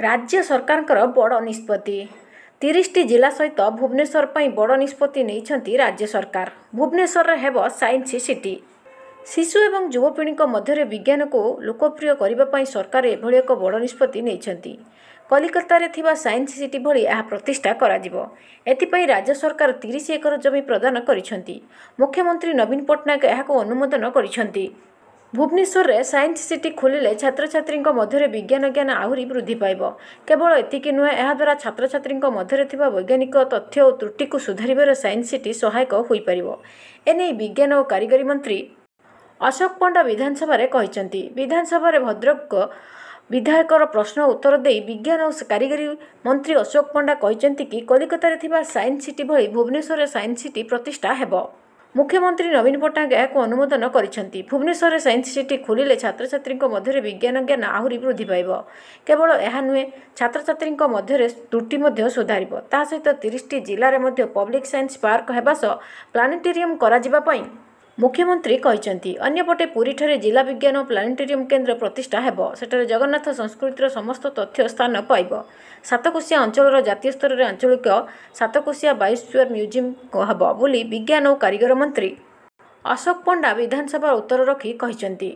ରାଜ୍ୟ ସରକାରଙ୍କର ବଡ଼ ନିଷ୍ପତ୍ତି ତିରିଶଟି ଜିଲ୍ଲା ସହିତ ଭୁବନେଶ୍ୱର ପାଇଁ ବଡ଼ ନିଷ୍ପତ୍ତି ନେଇଛନ୍ତି ରାଜ୍ୟ ସରକାର ଭୁବନେଶ୍ୱରରେ ହେବ ସାଇନ୍ସ ସିଟି ଶିଶୁ ଏବଂ ଯୁବପିଢ଼ିଙ୍କ ମଧ୍ୟରେ ବିଜ୍ଞାନକୁ ଲୋକପ୍ରିୟ କରିବା ପାଇଁ ସରକାର ଏଭଳି ଏକ ବଡ଼ ନିଷ୍ପତ୍ତି ନେଇଛନ୍ତି କଲିକତାରେ ଥିବା ସାଇନ୍ସ ସିଟି ଭଳି ଏହା ପ୍ରତିଷ୍ଠା କରାଯିବ ଏଥିପାଇଁ ରାଜ୍ୟ ସରକାର ତିରିଶ ଏକର ଜମି ପ୍ରଦାନ କରିଛନ୍ତି ମୁଖ୍ୟମନ୍ତ୍ରୀ ନବୀନ ପଟ୍ଟନାୟକ ଏହାକୁ ଅନୁମୋଦନ କରିଛନ୍ତି ଭୁବନେଶ୍ୱରରେ ସାଇନ୍ସ ସିଟି ଖୋଲିଲେ ଛାତ୍ରଛାତ୍ରୀଙ୍କ ମଧ୍ୟରେ ବିଜ୍ଞାନ ଜ୍ଞାନ ଆହୁରି ବୃଦ୍ଧି ପାଇବ କେବଳ ଏତିକି ନୁହେଁ ଏହାଦ୍ୱାରା ଛାତ୍ରଛାତ୍ରୀଙ୍କ ମଧ୍ୟରେ ଥିବା ବୈଜ୍ଞାନିକ ତଥ୍ୟ ଓ ତ୍ରୁଟିକୁ ସୁଧାରିବାରେ ସାଇନ୍ସ ସିଟି ସହାୟକ ହୋଇପାରିବ ଏନେଇ ବିଜ୍ଞାନ ଓ କାରିଗରୀ ମନ୍ତ୍ରୀ ଅଶୋକ ପଣ୍ଡା ବିଧାନସଭାରେ କହିଛନ୍ତି ବିଧାନସଭାରେ ଭଦ୍ରକ ବିଧାୟକର ପ୍ରଶ୍ନ ଉତ୍ତର ଦେଇ ବିଜ୍ଞାନ ଓ କାରିଗରୀ ମନ୍ତ୍ରୀ ଅଶୋକ ପଣ୍ଡା କହିଛନ୍ତି କି କଲିକତାରେ ଥିବା ସାଇନ୍ସ ସିଟି ଭଳି ଭୁବନେଶ୍ୱରରେ ସାଇନ୍ସ ସିଟି ପ୍ରତିଷ୍ଠା ହେବ ମୁଖ୍ୟମନ୍ତ୍ରୀ ନବୀନ ପଟ୍ଟନାୟକ ଏହାକୁ ଅନୁମୋଦନ କରିଛନ୍ତି ଭୁବନେଶ୍ୱରରେ ସାଇନ୍ସ ସିଟି ଖୋଲିଲେ ଛାତ୍ରଛାତ୍ରୀଙ୍କ ମଧ୍ୟରେ ବିଜ୍ଞାନ ଜ୍ଞାନ ଆହୁରି ବୃଦ୍ଧି ପାଇବ କେବଳ ଏହା ନୁହେଁ ଛାତ୍ରଛାତ୍ରୀଙ୍କ ମଧ୍ୟରେ ତ୍ରୁଟି ମଧ୍ୟ ସୁଧାରିବ ତା ସହିତ ତିରିଶଟି ଜିଲ୍ଲାରେ ମଧ୍ୟ ପବ୍ଲିକ୍ ସାଇନ୍ସ ପାର୍କ ହେବା ସହ ପ୍ଲାନେଟୋରିୟମ୍ କରାଯିବା ପାଇଁ ମୁଖ୍ୟମନ୍ତ୍ରୀ କହିଛନ୍ତି ଅନ୍ୟପଟେ ପୁରୀଠାରେ ଜିଲ୍ଲା ବିଜ୍ଞାନ ପ୍ଲାନେଟୋରିୟମ୍ କେନ୍ଦ୍ର ପ୍ରତିଷ୍ଠା ହେବ ସେଠାରେ ଜଗନ୍ନାଥ ସଂସ୍କୃତିର ସମସ୍ତ ତଥ୍ୟ ସ୍ଥାନ ପାଇବ ସାତକୋଶିଆ ଅଞ୍ଚଳର ଜାତୀୟ ସ୍ତରରେ ଆଞ୍ଚଳିକ ସାତକୋଶିଆ ବାୟୁସ୍ଫିୟର ମ୍ୟୁଜିୟମ୍ ହେବ ବୋଲି ବିଜ୍ଞାନ ଓ କାରିଗର ମନ୍ତ୍ରୀ ଅଶୋକ ପଣ୍ଡା ବିଧାନସଭା ଉତ୍ତର ରଖି କହିଛନ୍ତି